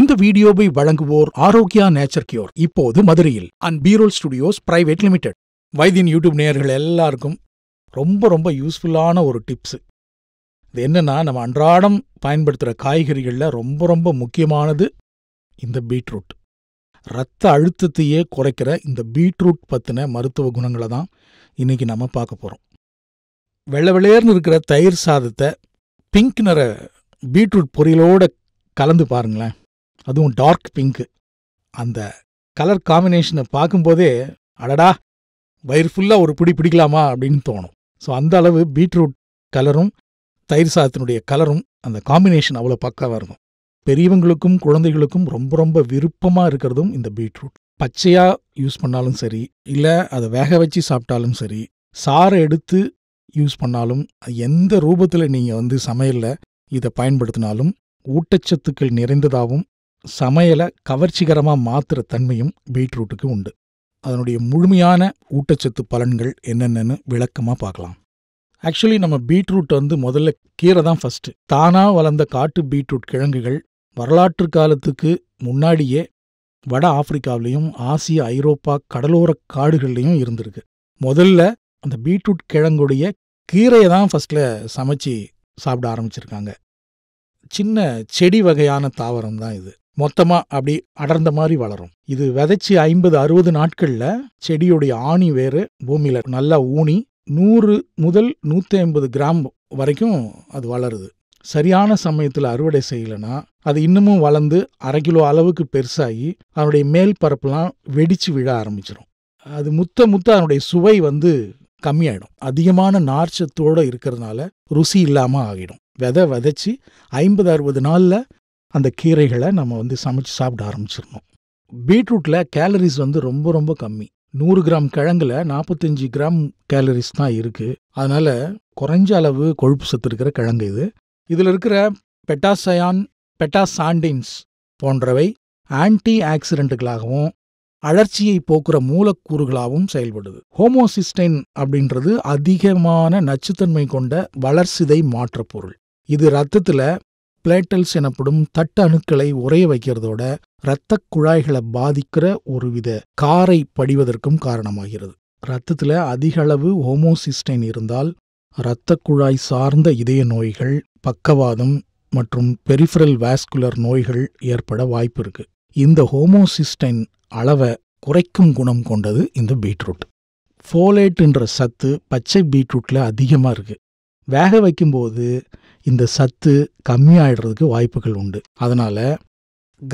இந்த வீடியோவை வழங்குவோர் ஆரோக்கியா நேச்சர் கியோர் இப்போது மதுரையில் அண்ட் பீரோல் ஸ்டுடியோஸ் பிரைவேட் லிமிடெட் வைத்தியன் யூடியூப் நேயர்கள் எல்லாருக்கும் ரொம்ப ரொம்ப யூஸ்ஃபுல்லான ஒரு டிப்ஸ் இது என்னென்னா நம்ம அன்றாடம் பயன்படுத்துகிற காய்கறிகளில் ரொம்ப ரொம்ப முக்கியமானது இந்த பீட்ரூட் ரத்த அழுத்தத்தையே குறைக்கிற இந்த பீட்ரூட் பற்றின மருத்துவ குணங்களை தான் இன்றைக்கி நம்ம பார்க்க போகிறோம் வெள்ளை வெள்ளையர்னு இருக்கிற தயிர் சாதத்தை பிங்க் நிற பீட்ரூட் பொரியலோடு கலந்து பாருங்களேன் அதுவும் டார்க் பிங்க் அந்த கலர் காம்பினேஷனை பார்க்கும்போதே அடடா வயிறு ஃபுல்லாக ஒரு பிடி பிடிக்கலாமா அப்படின்னு தோணும் ஸோ அந்த அளவு பீட்ரூட் கலரும் தயிர் சாதத்தினுடைய கலரும் அந்த காம்பினேஷன் அவ்வளோ பக்காவாக இருக்கும் பெரியவங்களுக்கும் குழந்தைகளுக்கும் ரொம்ப ரொம்ப விருப்பமாக இருக்கிறதும் இந்த பீட்ரூட் பச்சையாக யூஸ் பண்ணாலும் சரி இல்லை அதை வேக வச்சு சாப்பிட்டாலும் சரி சாறை எடுத்து யூஸ் பண்ணாலும் எந்த ரூபத்தில் நீங்கள் வந்து சமையலில் இதை பயன்படுத்தினாலும் ஊட்டச்சத்துக்கள் நிறைந்ததாகவும் சமையலை கவர்ச்சிகரமாக மாற்றுற தன்மையும் பீட்ரூட்டுக்கு உண்டு அதனுடைய முழுமையான ஊட்டச்சத்து பலன்கள் என்னென்னு விளக்கமாக பார்க்கலாம் ஆக்சுவலி நம்ம பீட்ரூட் வந்து முதல்ல கீரை தான் ஃபஸ்ட்டு தானாக வளர்ந்த காட்டு பீட்ரூட் கிழங்குகள் வரலாற்று காலத்துக்கு முன்னாடியே வட ஆப்பிரிக்காவிலையும் ஆசிய ஐரோப்பா கடலோர காடுகள்லையும் இருந்திருக்கு முதல்ல அந்த பீட்ரூட் கிழங்குடைய கீரையை தான் ஃபஸ்ட்டில் சமைச்சு சாப்பிட ஆரம்பிச்சிருக்காங்க சின்ன செடி வகையான தாவரம் தான் இது மொத்தமா அப்படி அடர்ந்த மாதிரி வளரும் இது விதைச்சி ஐம்பது அறுபது நாட்கள்ல செடியுடைய ஆணி வேறு பூமியில நல்லா ஊனி நூறு முதல் நூத்தி ஐம்பது கிராம் வரைக்கும் அது வளருது சரியான சமயத்தில் அறுவடை செய்யலைன்னா அது இன்னமும் வளர்ந்து அரை கிலோ அளவுக்கு பெருசாகி அதனுடைய மேல் பரப்புலாம் வெடிச்சு விழ ஆரம்பிச்சிடும் அது முத்த முத்த அதனுடைய சுவை வந்து கம்மியாயிடும் அதிகமான நார்ச்சத்தோடு இருக்கிறதுனால ருசி இல்லாமல் ஆகிடும் விதை விதைச்சி ஐம்பது அறுபது நாளில் அந்த கீரைகளை நம்ம வந்து சமைச்சு சாப்பிட ஆரம்பிச்சிடணும் பீட்ரூட்டில் கேலரிஸ் வந்து ரொம்ப ரொம்ப கம்மி நூறு கிராம் கிழங்குல நாற்பத்தஞ்சு கிராம் கேலரிஸ் தான் இருக்குது அதனால் குறைஞ்ச அளவு கொழுப்பு சத்து இருக்கிற கிழங்கு இது இதில் இருக்கிற பெட்டாசயான் பெட்டாசாண்டின்ஸ் போன்றவை ஆன்டி ஆக்சிடென்ட்டுகளாகவும் அழற்சியை போக்குற மூலக்கூறுகளாகவும் செயல்படுது ஹோமோசிஸ்டைன் அப்படின்றது அதிகமான நச்சுத்தன்மை கொண்ட வளர்சிதை மாற்றப்பொருள் இது இரத்தத்தில் பிளேட்டல்ஸ் எனப்படும் தட்டு அணுக்களை உறைய வைக்கிறதோட இரத்த குழாய்களை பாதிக்கிற ஒருவித காரை படிவதற்கும் காரணமாகிறது இரத்தத்தில் அதிக அளவு ஹோமோசிஸ்டைன் இருந்தால் இரத்த குழாய் சார்ந்த இதய நோய்கள் பக்கவாதம் மற்றும் பெரிஃபரல் வாஸ்குலர் நோய்கள் ஏற்பட வாய்ப்பு இருக்கு இந்த ஹோமோசிஸ்டைன் அளவை குறைக்கும் குணம் கொண்டது இந்த பீட்ரூட் ஃபோலேட்டுன்ற சத்து பச்சை பீட்ரூட்டில் அதிகமாக இருக்குது வேக வைக்கும்போது இந்த சத்து கம்மியாயிடுறதுக்கு வாய்ப்புகள் உண்டு அதனால்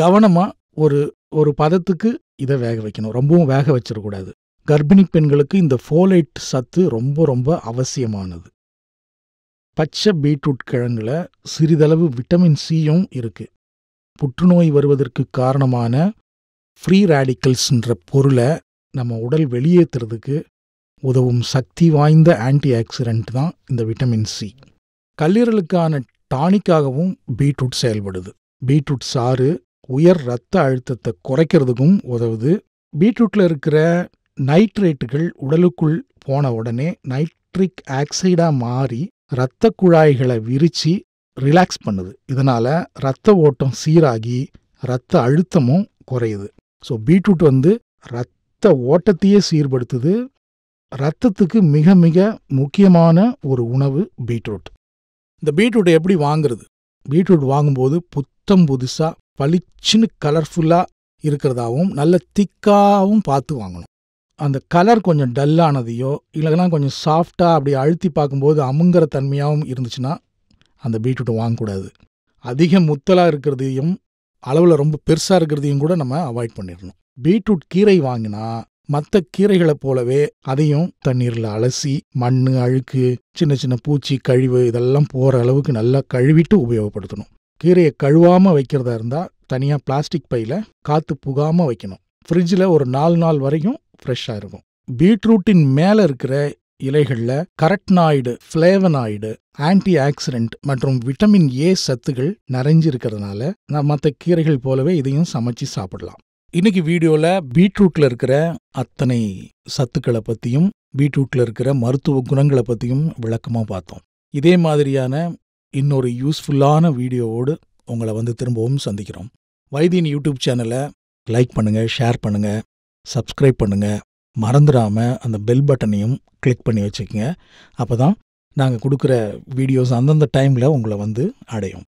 கவனமாக ஒரு ஒரு பதத்துக்கு இதை வேக வைக்கணும் ரொம்பவும் வேக வச்சிடக்கூடாது கர்ப்பிணி பெண்களுக்கு இந்த ஃபோலைட் சத்து ரொம்ப ரொம்ப அவசியமானது பச்சை பீட்ரூட் கிழங்குல சிறிதளவு விட்டமின் சியும் இருக்கு புற்றுநோய் வருவதற்கு காரணமான ஃப்ரீ ரேடிக்கல்ஸ்ன்ற பொருளை நம்ம உடல் வெளியேற்றுறதுக்கு உதவும் சக்தி வாய்ந்த ஆன்டி ஆக்சிடென்ட் தான் இந்த விட்டமின் சி கல்லீரலுக்கான டானிக்காகவும் பீட்ரூட் செயல்படுது பீட்ரூட் சாறு உயர் இரத்த அழுத்தத்தை குறைக்கிறதுக்கும் உதவுது பீட்ரூட்டில் இருக்கிற நைட்ரேட்டுகள் உடலுக்குள் போன உடனே நைட்ரிக் ஆக்சைடாக மாறி இரத்த குழாய்களை விரித்து ரிலாக்ஸ் பண்ணுது இதனால் இரத்த ஓட்டம் சீராகி இரத்த அழுத்தமும் குறையுது ஸோ பீட்ரூட் வந்து இரத்த ஓட்டத்தையே சீர்படுத்துது இரத்தத்துக்கு மிக மிக முக்கியமான ஒரு உணவு பீட்ரூட் இந்த பீட்ரூட்டை எப்படி வாங்குறது பீட்ரூட் வாங்கும்போது புத்தம் புதுசாக பளிச்சுன்னு கலர்ஃபுல்லாக இருக்கிறதாகவும் நல்ல திக்காகவும் பார்த்து வாங்கணும் அந்த கலர் கொஞ்சம் டல்லானதையோ இல்லைன்னா கொஞ்சம் சாஃப்டாக அப்படி அழுத்தி பார்க்கும்போது அமுங்கிற தன்மையாகவும் இருந்துச்சுன்னா அந்த பீட்ரூட்டை வாங்கக்கூடாது அதிக முத்தலாக இருக்கிறதையும் அளவில் ரொம்ப பெருசாக இருக்கிறதையும் கூட நம்ம அவாய்ட் பண்ணிடணும் பீட்ரூட் கீரை வாங்கினா மற்ற கீரைகளைப் போலவே அதையும் தண்ணீரில் அலசி மண் அழுக்கு சின்ன சின்ன பூச்சி கழிவு இதெல்லாம் போகிற அளவுக்கு நல்லா கழுவிட்டு உபயோகப்படுத்தணும் கீரையை கழுவாமல் வைக்கிறதா இருந்தால் தனியாக பிளாஸ்டிக் பையில் காற்று புகாமல் வைக்கணும் ஃப்ரிட்ஜில் ஒரு நாலு நாள் வரைக்கும் ஃப்ரெஷ்ஷாக இருக்கும் பீட்ரூட்டின் மேலே இருக்கிற இலைகளில் கரட்னாய்டு ஃப்ளேவனாய்டு ஆன்டி ஆக்சிடென்ட் மற்றும் விட்டமின் ஏ சத்துகள் நிறைஞ்சிருக்கிறதுனால மற்ற கீரைகள் போலவே இதையும் சமைச்சு சாப்பிடலாம் இன்னைக்கு வீடியோவில் பீட்ரூட்டில் இருக்கிற அத்தனை சத்துக்களை பற்றியும் பீட்ரூட்டில் இருக்கிற மருத்துவ குணங்களை பற்றியும் விளக்கமாக பார்த்தோம் இதே மாதிரியான இன்னொரு யூஸ்ஃபுல்லான வீடியோவோடு உங்களை வந்து திரும்பவும் சந்திக்கிறோம் வைத்தியின் யூடியூப் சேனலை லைக் பண்ணுங்கள் ஷேர் பண்ணுங்கள் சப்ஸ்கிரைப் பண்ணுங்கள் மறந்துடாமல் அந்த பெல் பட்டனையும் கிளிக் பண்ணி வச்சுக்கோங்க அப்போ தான் நாங்கள் கொடுக்குற வீடியோஸ் அந்தந்த டைமில் உங்களை வந்து அடையும்